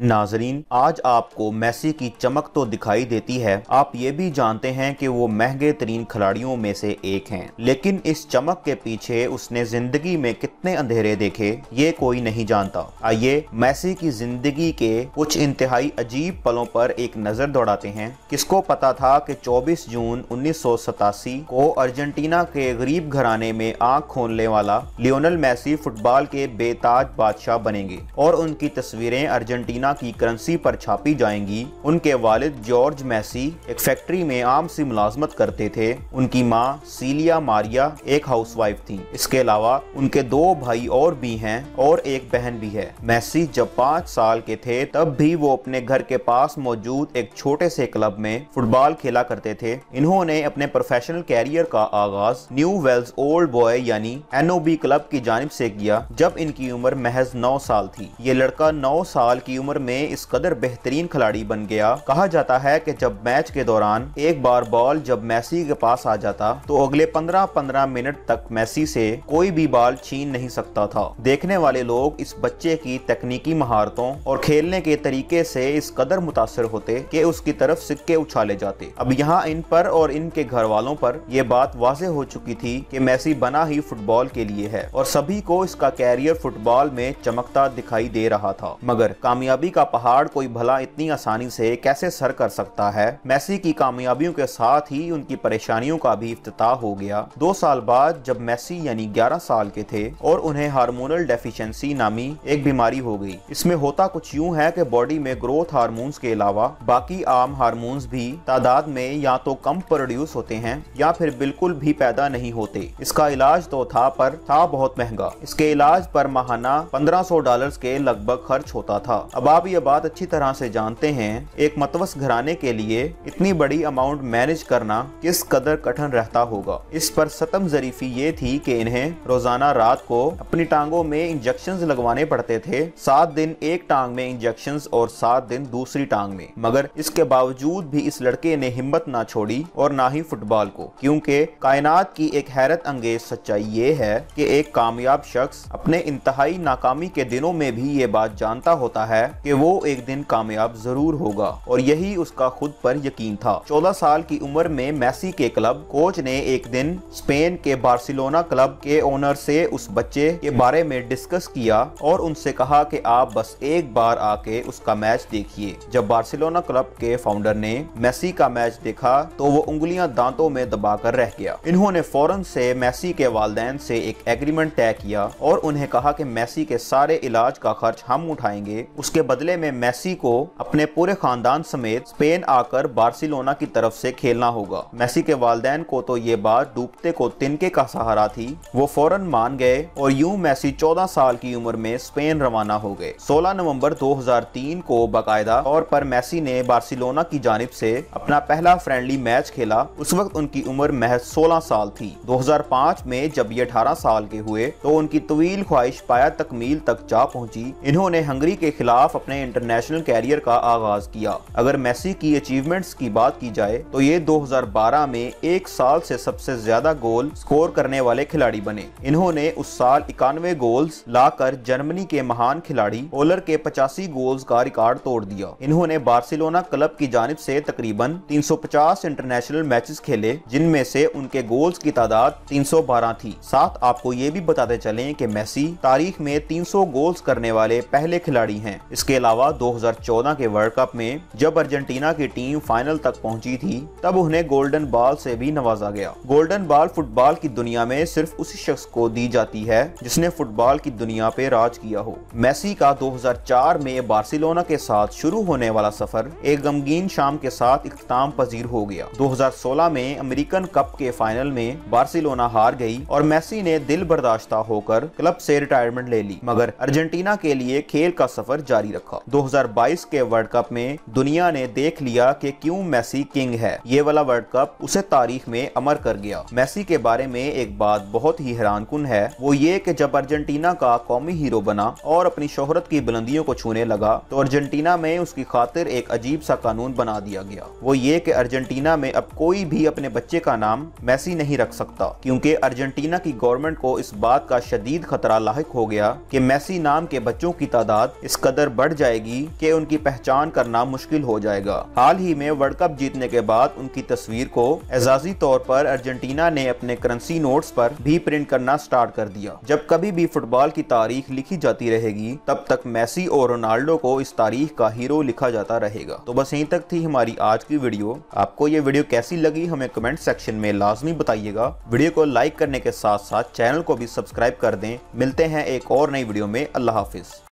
नाजरीन आज आपको मैसी की चमक तो दिखाई देती है आप ये भी जानते हैं कि वो महंगे तरीन खिलाड़ियों में से एक हैं लेकिन इस चमक के पीछे उसने जिंदगी में कितने अंधेरे देखे ये कोई नहीं जानता आइए मैसी की जिंदगी के कुछ इंतहाई अजीब पलों पर एक नजर दौड़ाते हैं किसको पता था कि 24 जून उन्नीस को अर्जेंटीना के गरीब घराने में आँख खोलने वाला लियोनल मैसी फुटबॉल के बेताज बादशाह बनेंगे और उनकी तस्वीरें अर्जेंटीना चाइना की करेंसी पर छापी जाएंगी उनके वालिद जॉर्ज मैसी एक फैक्ट्री में आम सी मुलाजमत करते थे उनकी माँ सीलिया मारिया एक हाउसवाइफ थी इसके अलावा उनके दो भाई और भी हैं और एक बहन भी है मैसी जब पाँच साल के थे तब भी वो अपने घर के पास मौजूद एक छोटे से क्लब में फुटबॉल खेला करते थे इन्होंने अपने प्रोफेशनल कैरियर का आगाज न्यू वेल्स ओल्ड बॉय यानी एनओबी क्लब की जानब से किया जब इनकी उम्र महज नौ साल थी ये लड़का नौ साल की उम्र ओवर में इस कदर बेहतरीन खिलाड़ी बन गया कहा जाता है कि जब मैच के दौरान एक बार बॉल जब मैसी के पास आ जाता तो अगले 15-15 मिनट तक मैसी से कोई भी बॉल छीन नहीं सकता था देखने वाले लोग इस बच्चे की तकनीकी महारतों और खेलने के तरीके से इस कदर मुतासर होते कि उसकी तरफ सिक्के उछाले जाते अब यहाँ इन पर और इनके घर वालों पर यह बात वाजे हो चुकी थी कि मैसी बना ही फुटबॉल के लिए है और सभी को इसका कैरियर फुटबॉल में चमकता दिखाई दे रहा था मगर कामयाबी कामयाबी का पहाड़ कोई भला इतनी आसानी से कैसे सर कर सकता है मैसी की कामयाबियों के साथ ही उनकी परेशानियों का भी इफ्तः हो गया दो साल बाद जब मैसी यानी 11 साल के थे और उन्हें हार्मोनल डेफिशिएंसी नामी एक बीमारी हो गई इसमें होता कुछ यूं है कि बॉडी में ग्रोथ हारमोन के अलावा बाकी आम हारमोन भी तादाद में या तो कम प्रोड्यूस होते हैं या फिर बिल्कुल भी पैदा नहीं होते इसका इलाज तो था पर था बहुत महंगा इसके इलाज पर माहाना 1500 डॉलर्स के लगभग खर्च होता था अब आप ये बात अच्छी तरह से जानते हैं एक मतवस घराने के लिए इतनी बड़ी अमाउंट मैनेज करना किस कदर कठिन रहता होगा इस पर सतम जरीफी ये थी कि इन्हें रोजाना रात को अपनी टांगों में इंजेक्शन लगवाने पड़ते थे सात दिन एक टांग में इंजेक्शन और सात दिन दूसरी टांग में मगर इसके बावजूद भी इस लड़के ने हिम्मत ना छोड़ी और ना ही फुटबॉल को क्योंकि कायनात की एक हैरत अंगेज सच्चाई ये है कि एक कामयाब शख्स अपने इंतहाई नाकामी के दिनों में भी ये बात जानता होता है कि वो एक दिन कामयाब जरूर होगा और यही उसका खुद पर यकीन था 14 साल की उम्र में मैसी के क्लब कोच ने एक दिन स्पेन के बार्सिलोना क्लब के ओनर से उस बच्चे के बारे में डिस्कस किया और उनसे कहा कि आप बस एक बार आके उसका मैच देखिए जब बार्सिलोना क्लब के फाउंडर ने मैसी का मैच देखा तो वो उंगलियां दांतों में दबाकर रह गया इन्होंने फौरन से मैसी के वालदेन से एक एग्रीमेंट तय किया और उन्हें कहा कि मैसी के सारे इलाज का खर्च हम उठाएंगे उसके बदले में मैसी को अपने पूरे खानदान समेत स्पेन आकर बार्सिलोना की तरफ से खेलना होगा मैसी के वालदेन को तो ये बात डूबते को तिनके का सहारा थी वो फौरन मान गए और यूं मैसी 14 साल की उम्र में स्पेन रवाना हो गए 16 नवंबर 2003 को बाकायदा तौर पर मैसी ने बार्सिलोना की जानब से अपना पहला फ्रेंडली मैच खेला उस वक्त उनकी उम्र महज सोलह साल थी पाँच में जब ये अठारह साल के हुए तो उनकी तवील ख्वाहिश पाया तकमील तक जा पहुंची इन्होंने हंगरी के खिलाफ अपने इंटरनेशनल कैरियर का आगाज किया अगर मेसी की अचीवमेंट्स की बात की जाए तो ये 2012 में एक साल से सबसे ज्यादा गोल स्कोर करने वाले खिलाड़ी बने इन्होंने उस साल इक्यानवे गोल्स लाकर जर्मनी के महान खिलाड़ी ओलर के पचासी गोल्स का रिकॉर्ड तोड़ दिया इन्होंने बार्सिलोना क्लब की जानब से तकरीबन 350 इंटरनेशनल मैचेस खेले जिनमें से उनके गोल्स की तादाद 312 थी साथ आपको ये भी बताते चले कि मेसी तारीख में 300 गोल्स करने वाले पहले खिलाड़ी हैं इस इसके अलावा 2014 के वर्ल्ड कप में जब अर्जेंटीना की टीम फाइनल तक पहुंची थी तब उन्हें गोल्डन बॉल से भी नवाजा गया गोल्डन बॉल फुटबॉल की दुनिया में सिर्फ उसी शख्स को दी जाती है जिसने फुटबॉल की दुनिया पे राज किया हो मैसी का 2004 में बार्सिलोना के साथ शुरू होने वाला सफर एक गमगीन शाम के साथ इख्ताम पजीर हो गया दो में अमेरिकन कप के फाइनल में बार्सिलोना हार गई और मेसी ने दिल बर्दाश्ता होकर क्लब से रिटायरमेंट ले ली मगर अर्जेंटीना के लिए खेल का सफर जारी रखा 2022 के वर्ल्ड कप में दुनिया ने देख लिया कि क्यों मैसी किंग है ये वाला वर्ल्ड कप उसे तारीख में अमर कर गया मैसी के बारे में एक बात बहुत ही हैरान कन है वो ये कि जब अर्जेंटीना का कौमी हीरो बना और अपनी शोहरत की बुलंदियों को छूने लगा तो अर्जेंटीना में उसकी खातिर एक अजीब सा कानून बना दिया गया वो ये कि अर्जेंटीना में अब कोई भी अपने बच्चे का नाम मैसी नहीं रख सकता क्योंकि अर्जेंटीना की गवर्नमेंट को इस बात का शदीद खतरा लाक हो गया कि मैसी नाम के बच्चों की तादाद इस कदर बढ़ बढ़ जाएगी कि उनकी पहचान करना मुश्किल हो जाएगा हाल ही में वर्ल्ड कप जीतने के बाद उनकी तस्वीर को एजाजी तौर पर अर्जेंटीना ने अपने करेंसी नोट्स पर भी प्रिंट करना स्टार्ट कर दिया जब कभी भी फुटबॉल की तारीख लिखी जाती रहेगी तब तक मैसी और रोनाल्डो को इस तारीख का हीरो लिखा जाता रहेगा तो बस यहीं तक थी हमारी आज की वीडियो आपको ये वीडियो कैसी लगी हमें कमेंट सेक्शन में लाजमी बताइएगा वीडियो को लाइक करने के साथ साथ चैनल को भी सब्सक्राइब कर दें मिलते हैं एक और नई वीडियो में अल्लाह हाफिज़